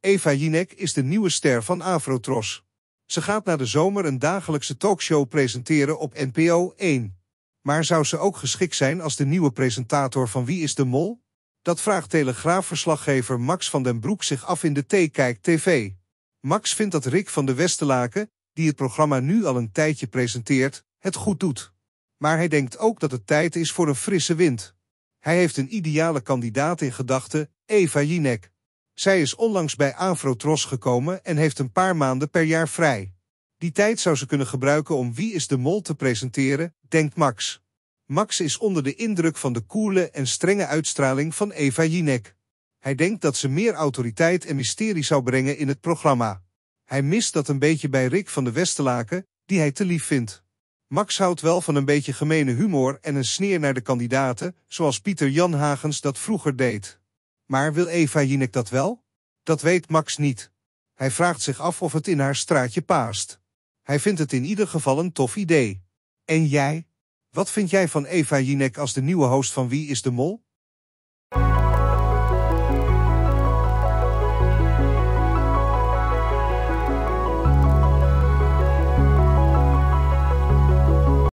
Eva Jinek is de nieuwe ster van AfroTros. Ze gaat na de zomer een dagelijkse talkshow presenteren op NPO 1. Maar zou ze ook geschikt zijn als de nieuwe presentator van Wie is de Mol? Dat vraagt Telegraafverslaggever Max van den Broek zich af in de T-Kijk TV. Max vindt dat Rick van de Westerlaken, die het programma nu al een tijdje presenteert, het goed doet. Maar hij denkt ook dat het tijd is voor een frisse wind. Hij heeft een ideale kandidaat in gedachten, Eva Jinek. Zij is onlangs bij Avrotros gekomen en heeft een paar maanden per jaar vrij. Die tijd zou ze kunnen gebruiken om Wie is de Mol te presenteren, denkt Max. Max is onder de indruk van de koele en strenge uitstraling van Eva Jinek. Hij denkt dat ze meer autoriteit en mysterie zou brengen in het programma. Hij mist dat een beetje bij Rick van de Westelaken, die hij te lief vindt. Max houdt wel van een beetje gemene humor en een sneer naar de kandidaten, zoals Pieter Jan Hagens dat vroeger deed. Maar wil Eva Jinek dat wel? Dat weet Max niet. Hij vraagt zich af of het in haar straatje paast. Hij vindt het in ieder geval een tof idee. En jij? Wat vind jij van Eva Jinek als de nieuwe host van Wie is de Mol?